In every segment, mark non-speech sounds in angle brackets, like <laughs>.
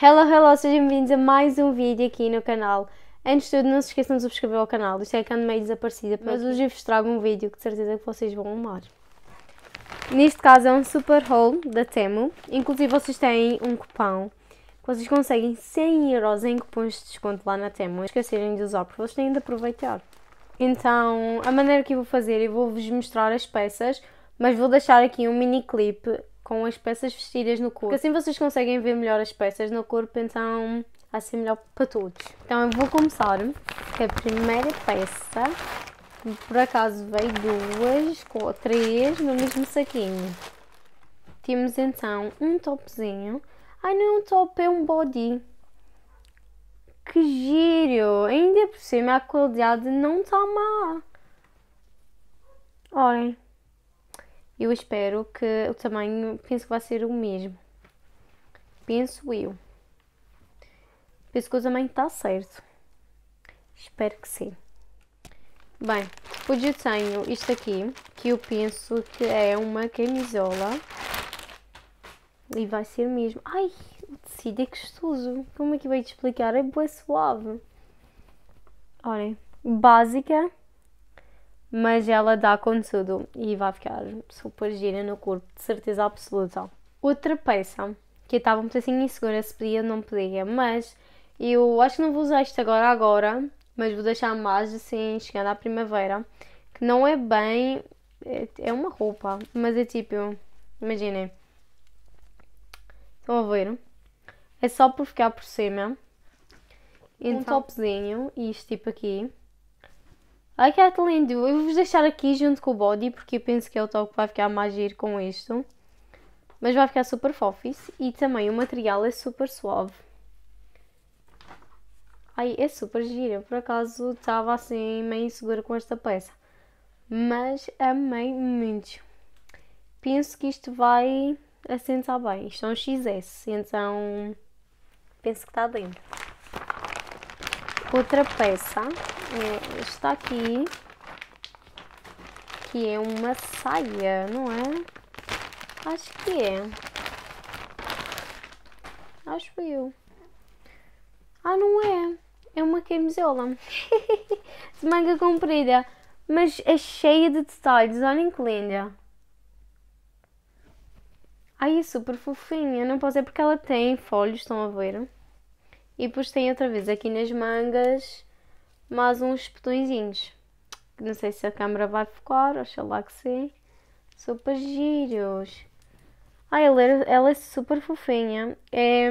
Hello, hello, sejam bem-vindos a mais um vídeo aqui no canal. Antes de tudo, não se esqueçam de subscrever ao canal, isto é que ando meio desaparecida, mas hoje eu vos trago um vídeo que de certeza que vocês vão amar. Neste caso é um super haul da Temu, inclusive vocês têm um cupão que vocês conseguem 100 euros em cupons de desconto lá na Temu, esquecerem de usar porque vocês têm de aproveitar. Então, a maneira que eu vou fazer, eu vou-vos mostrar as peças, mas vou deixar aqui um mini clipe com as peças vestidas no corpo. Porque assim vocês conseguem ver melhor as peças no corpo, então assim melhor para todos. Então eu vou começar com é a primeira peça. Por acaso veio duas, ou três no mesmo saquinho. Temos então um topzinho. Ai não é um top, é um body. Que giro! Ainda por cima a qualidade não está má. Olhem. Eu espero que o tamanho, penso que vai ser o mesmo. Penso eu. Penso que o tamanho está certo. Espero que sim. Bem, depois eu tenho isto aqui, que eu penso que é uma camisola. E vai ser mesmo. Ai, o tecido é gostoso. Como é que eu te explicar? É boa suave. Olhem, básica, mas ela dá com tudo e vai ficar super gira no corpo, de certeza absoluta. Outra peça que eu estava um bocadinho insegura se podia ou não podia, mas eu acho que não vou usar isto agora, agora, mas vou deixar mais assim, chegando à primavera, que não é bem. é, é uma roupa, mas é tipo. imaginem. Estão a ver? É só por ficar por cima. Então, um topzinho, e isto tipo aqui a Kathleen lindo, Eu vou vos deixar aqui junto com o body, porque eu penso que é o toque que vai ficar mais giro com isto. Mas vai ficar super fofis e também o material é super suave. Ai, é super giro, Por acaso estava assim meio insegura com esta peça. Mas amei muito. Penso que isto vai assentar bem. Isto é um XS, então penso que está dentro. Outra peça é, está aqui, que é uma saia, não é? Acho que é. Acho eu. Ah, não é. É uma camisola. <laughs> de manga comprida. Mas é cheia de detalhes. Olhem que linda. Ai, é super fofinha. Não posso é porque ela tem folhos, estão a ver? E depois tem outra vez aqui nas mangas mais uns botõezinhos. Não sei se a câmera vai focar, lá que sim. Super giros. Ah, ela, é, ela é super fofinha. É,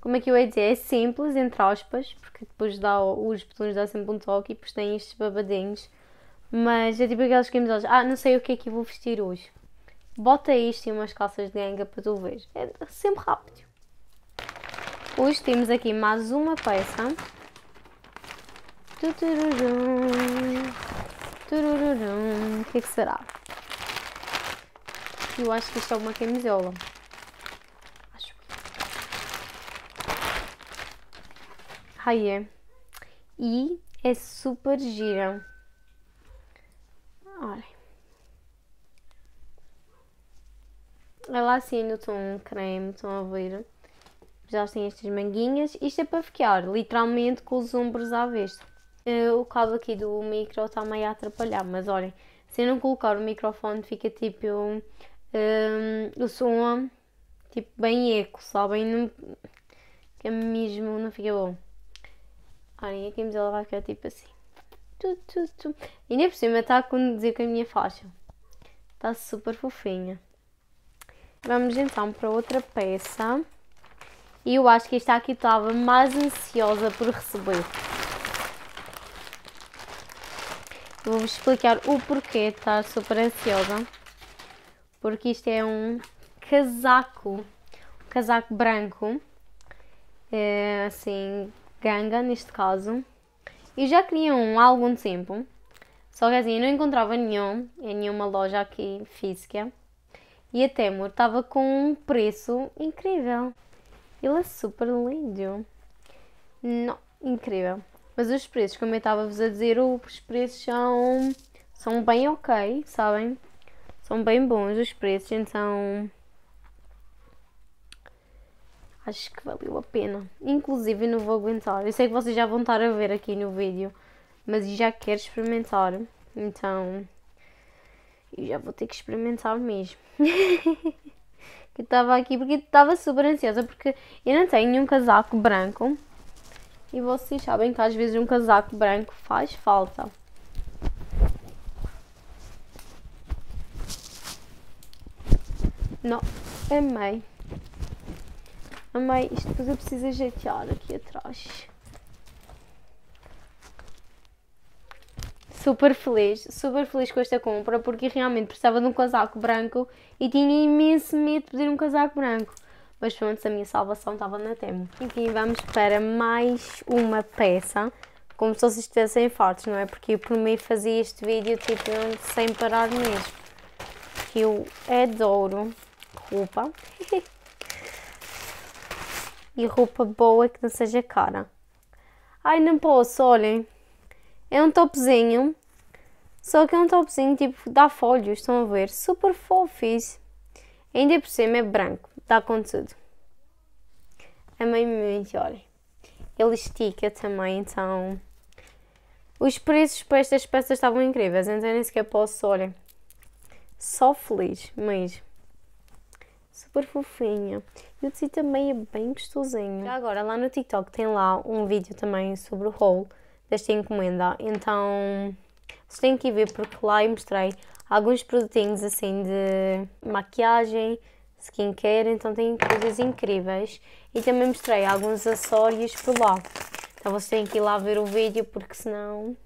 como é que eu ia dizer? É simples, entre aspas, porque depois dá, os botões dão sempre um toque e depois tem estes babadinhos. Mas é tipo aquelas que me ah, não sei o que é que eu vou vestir hoje. Bota isto e umas calças de ganga para tu ver. É sempre rápido. Hoje temos aqui mais uma peça o que, é que será? Eu acho que isto é uma camisola. Acho. Ai é. E é super gira. Olha. Ela assim no tom creme, estão a ver. Já tem estas manguinhas. Isto é para ficar literalmente com os ombros à vista. Eh, o cabo aqui do micro está meio a atrapalhar, mas olhem, se eu não colocar o microfone fica tipo um, ehm, o som tipo bem eco, sabem? Não, que é mesmo não fica bom. Olhem, a camisola vai ficar tipo assim. Tu, tu, tu. E nem por cima está a conduzir com a minha faixa. Está super fofinha. Vamos então para outra peça. E eu acho que esta aqui estava mais ansiosa por receber. Vou-vos explicar o porquê de tá? estar super ansiosa. Porque isto é um casaco, um casaco branco, é, assim, ganga neste caso. Eu já queria um há algum tempo, só que assim, eu não encontrava nenhum em nenhuma loja aqui física. E a Temur estava com um preço incrível. Ele é super lindo. Não, incrível. Mas os preços, como eu estava-vos a dizer, os preços são, são bem ok, sabem? São bem bons os preços, então acho que valeu a pena. Inclusive, não vou aguentar. Eu sei que vocês já vão estar a ver aqui no vídeo, mas já quero experimentar. Então, eu já vou ter que experimentar mesmo. <laughs> que estava aqui porque estava super ansiosa, porque eu não tenho nenhum casaco branco. E vocês sabem que às vezes um casaco branco faz falta. Não, amei. Amei. Isto depois eu preciso ajeitar aqui atrás. super feliz, super feliz com esta compra, porque realmente precisava de um casaco branco e tinha imenso medo de pedir um casaco branco mas pelo menos a minha salvação estava na tema. Enfim, vamos para mais uma peça, como se vocês estivessem fartos não é? Porque eu por mim fazia este vídeo tipo sem parar mesmo. Que eu adoro roupa. <laughs> e roupa boa que não seja cara. Ai, não posso, olhem. É um topzinho. Só que é um topzinho tipo dá folhos, estão a ver? Super fofis. Ainda por cima é branco dá com tudo. Amei muito, olha. Ele estica também, então. Os preços para estas peças estavam incríveis, então nem sequer posso, olha. Só feliz mas. Super fofinha. E o tecido também é bem gostosinho. Já agora, lá no TikTok tem lá um vídeo também sobre o haul desta encomenda. Então, vocês têm que ir ver porque lá eu mostrei alguns produtinhos assim de maquiagem, skincare, então tem coisas incríveis. E também mostrei alguns acessórios por lá. Então vocês têm que ir lá ver o vídeo porque senão...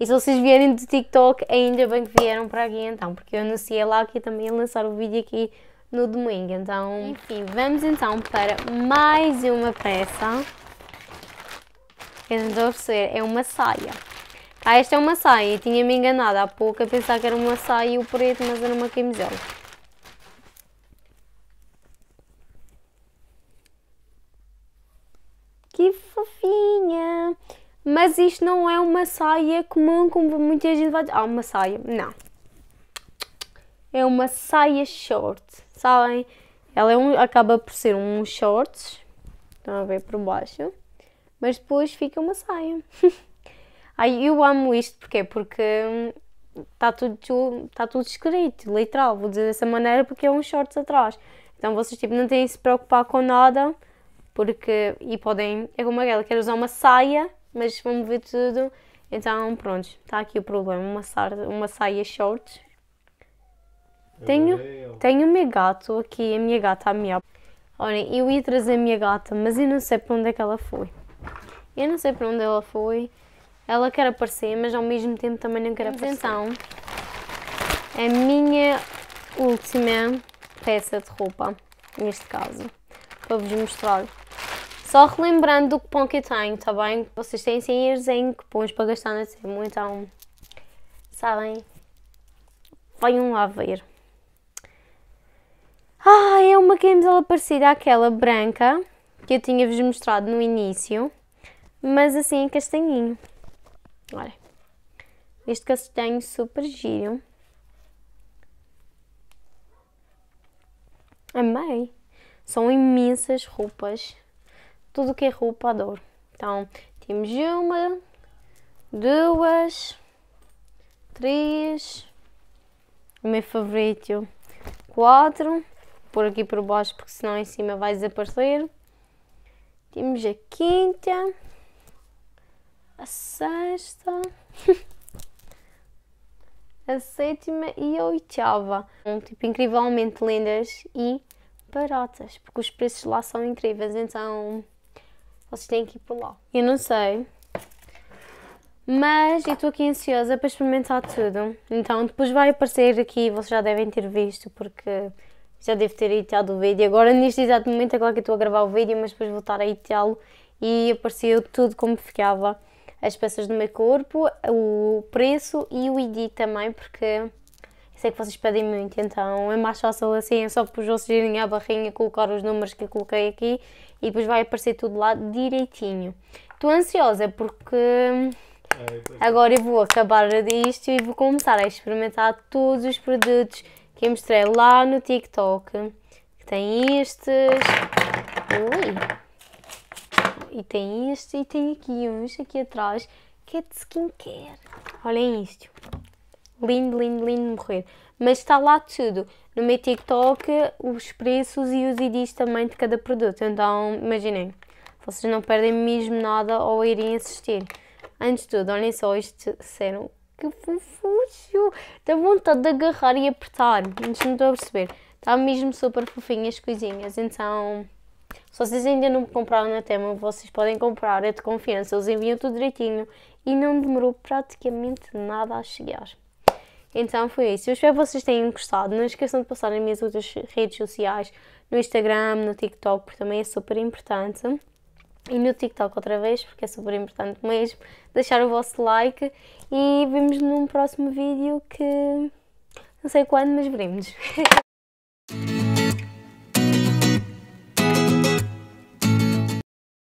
E se vocês vierem do TikTok, ainda bem que vieram para aqui então, porque eu anunciei lá que também ia lançar o vídeo aqui no domingo. Então, enfim, vamos então para mais uma peça. Eu não estou a perceber, é uma saia. Ah, esta é uma saia, tinha-me enganado há pouco a pensar que era uma saia e o preto, mas era uma camisola. que fofinha! Mas isto não é uma saia comum, como muita gente vai dizer. Ah, uma saia. Não. É uma saia short, sabem? Ela é um, acaba por ser um shorts. Estão a ver por baixo. Mas depois fica uma saia. <laughs> Ai, eu amo isto, porquê? Porque está hum, tudo, tá tudo escrito, literal. Vou dizer dessa maneira porque é um shorts atrás. Então vocês tipo, não têm de se preocupar com nada porque e podem, é como aquela, quer usar uma saia, mas vão ver tudo. Então, pronto, está aqui o problema, uma, sa uma saia short. Tenho, tenho o meu gato aqui, a minha gata, a minha. Olhem, eu ia trazer a minha gata, mas eu não sei para onde é que ela foi. Eu não sei para onde ela foi. Ela quer aparecer, mas ao mesmo tempo também não quer mas aparecer. Então, a minha última peça de roupa, neste caso, para vos mostrar só relembrando do cupom que eu tenho, está bem? Vocês têm 100 euros em cupons para gastar na Temu, então, sabem, venham lá ver. Ah, é uma camisola parecida àquela branca que eu tinha-vos mostrado no início, mas assim em castanhinho. Olha, este castanho super giro. Amei! São imensas roupas tudo o que é roupa dor Então, temos uma, duas, três, o meu favorito, quatro, por aqui por baixo porque senão em cima vai desaparecer. Temos a quinta, a sexta, <laughs> a sétima e a oitava. Um, tipo, incrivelmente lindas e baratas, porque os preços lá são incríveis, então vocês têm que ir por lá. Eu não sei. Mas eu estou aqui ansiosa para experimentar tudo. Então depois vai aparecer aqui, vocês já devem ter visto, porque já devo ter editado o vídeo. Agora neste exato momento é claro que estou a gravar o vídeo, mas depois vou estar a editá-lo e apareceu tudo como ficava. As peças do meu corpo, o preço e o ID também, porque sei que vocês pedem muito, então é mais fácil assim, é só para os ossos irem à barrinha, colocar os números que eu coloquei aqui e depois vai aparecer tudo lá direitinho. Estou ansiosa porque agora eu vou acabar disto e vou começar a experimentar todos os produtos que eu mostrei lá no TikTok. Tem estes. Ui. E tem este e tem aqui uns aqui atrás que é de skincare. Olhem isto lindo, lindo, lindo de morrer. Mas está lá tudo. No meu TikTok, os preços e os IDs também de cada produto. Então, imaginem, vocês não perdem mesmo nada ao irem assistir. Antes de tudo, olhem só, isto disseram que fofucho! Dá vontade de agarrar e apertar. Mas não estou a perceber. Está mesmo super fofinho as coisinhas. Então, se vocês ainda não compraram na tema, vocês podem comprar. É de confiança. Eles enviam tudo direitinho. E não demorou praticamente nada a chegar. Então foi isso. Eu espero que vocês tenham gostado. Não esqueçam de passar nas minhas outras redes sociais, no Instagram, no TikTok, porque também é super importante. E no TikTok outra vez, porque é super importante mesmo. Deixar o vosso like e vemos num próximo vídeo que não sei quando, mas veremos. <laughs>